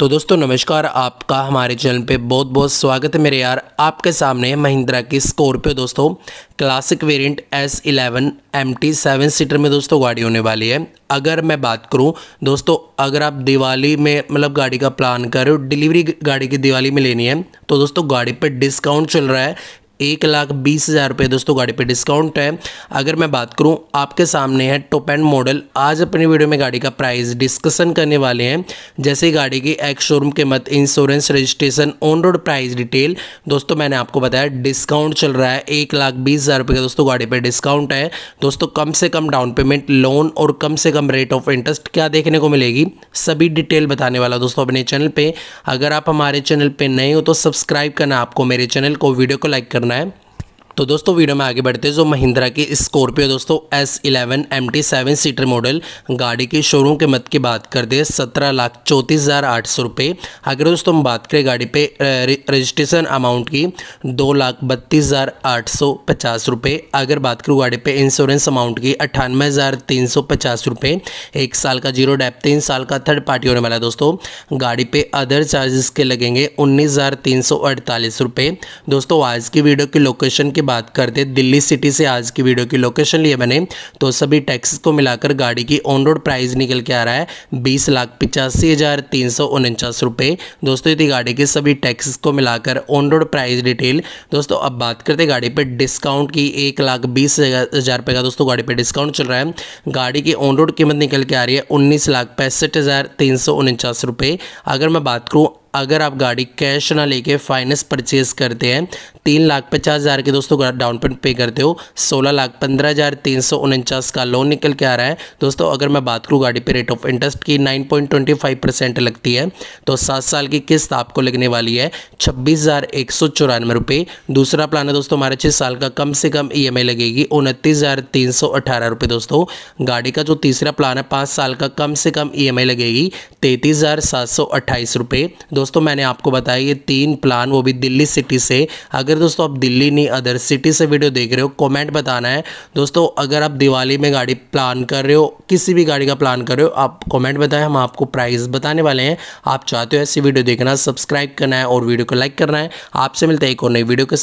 तो दोस्तों नमस्कार आपका हमारे चैनल पे बहुत बहुत स्वागत है मेरे यार आपके सामने महिंद्रा की स्कॉर्पियो दोस्तों classic variant S eleven M T seven seater में दोस्तों गाड़ी होने वाली है अगर मैं बात करूं दोस्तों अगर आप दिवाली में मतलब गाड़ी का प्लान कर रहे हो डिलीवरी गाड़ी की दिवाली में लेनी है तो दोस्तों गाड़ी पर डिस्काउंट चल रहा है एक लाख बीस हज़ार रुपये दोस्तों गाड़ी पे डिस्काउंट है अगर मैं बात करूँ आपके सामने है टॉप एंड मॉडल आज अपनी वीडियो में गाड़ी का प्राइस डिस्कशन करने वाले हैं जैसे गाड़ी की एक्स शोरूम कीमत insurance registration on road price detail दोस्तों मैंने आपको बताया डिस्काउंट चल रहा है एक लाख बीस हज़ार रुपये का दोस्तों गाड़ी पर डिस्काउंट है दोस्तों कम से कम डाउन पेमेंट लोन और कम से कम रेट ऑफ इंटरेस्ट क्या देखने को मिलेगी सभी डिटेल बताने वाला दोस्तों अपने चैनल पर अगर आप हमारे चैनल पर नए हो तो सब्सक्राइब करना आपको मेरे चैनल को वीडियो को लाइक करना Việt तो दोस्तों वीडियो में आगे बढ़ते हैं जो महिंद्रा की स्कॉर्पियो दोस्तों S eleven M T seven seater model गाड़ी की शोरूम के मत की बात करते हैं सत्रह लाख चौंतीस हज़ार आठ सौ रुपये अगर दोस्तों हम बात करें गाड़ी पे रजिस्ट्रेशन अमाउंट की दो लाख बत्तीस हज़ार आठ सौ पचास रुपये अगर बात करूँ गाड़ी पे इंश्योरेंस अमाउंट की अट्ठानवे हज़ार तीन सौ पचास रुपये एक साल का जीरो डैप तीन साल का थर्ड पार्टी होने वाला है दोस्तों गाड़ी पे अदर चार्जेस के लगेंगे उन्नीस हज़ार तीन सौ अड़तालीस रुपये दोस्तों आज की वीडियो की लोकेशन के बात करते हैं दिल्ली सिटी से आज की वीडियो की लोकेशन लिए बने तो सभी टैक्सेस को मिलाकर गाड़ी की ऑन रोड प्राइस निकल के आ रहा है बीस लाख पिचासी हज़ार तीन सौ उनचास रुपये दोस्तों यदि गाड़ी के सभी टैक्सेस को मिलाकर ऑन रोड प्राइस डिटेल दोस्तों अब बात करते हैं गाड़ी पर डिस्काउंट की एक लाख बीस हज़ार रुपये का दोस्तों गाड़ी पर डिस्काउंट चल रहा है गाड़ी की ऑन रोड कीमत निकल के आ रही है उन्नीस लाख पैंसठ हज़ार तीन सौ उनचास रुपये अगर मैं बात करूँ अगर आप गाड़ी कैश ना लेके फाइनेंस परचेज करते हैं तीन लाख पचास हज़ार के दोस्तों डाउन पेमेंट पे करते हो सोलह लाख पंद्रह हज़ार तीन सौ उनचास का लोन निकल के आ रहा है दोस्तों अगर मैं बात करूँ गाड़ी पे रेट ऑफ इंटरेस्ट की nine point twenty five percent लगती है तो सात साल की किस्त आपको लगने वाली है छब्बीस हज़ार एक सौ चौरानवे रुपये दूसरा प्लान है दोस्तों हमारा छः साल का कम से कम ई एम आई लगेगी उनतीस हज़ार तीन सौ अठारह रुपये दोस्तों गाड़ी का जो तीसरा प्लान है पाँच साल का कम से कम ई एम आई लगेगी तैंतीस हज़ार सात सौ अट्ठाईस रुपये दोस्तों मैंने आपको बताया ये तीन प्लान वो भी दिल्ली सिटी से अगर दोस्तों आप दिल्ली नहीं अदर सिटी से वीडियो देख रहे हो कमेंट बताना है दोस्तों अगर आप दिवाली में गाड़ी प्लान कर रहे हो किसी भी गाड़ी का प्लान कर रहे हो आप कमेंट बताएं हम आपको प्राइस बताने वाले हैं आप चाहते हो ऐसी वीडियो देखना सब्सक्राइब करना है और वीडियो को लाइक करना है आपसे मिलता है एक और नई वीडियो के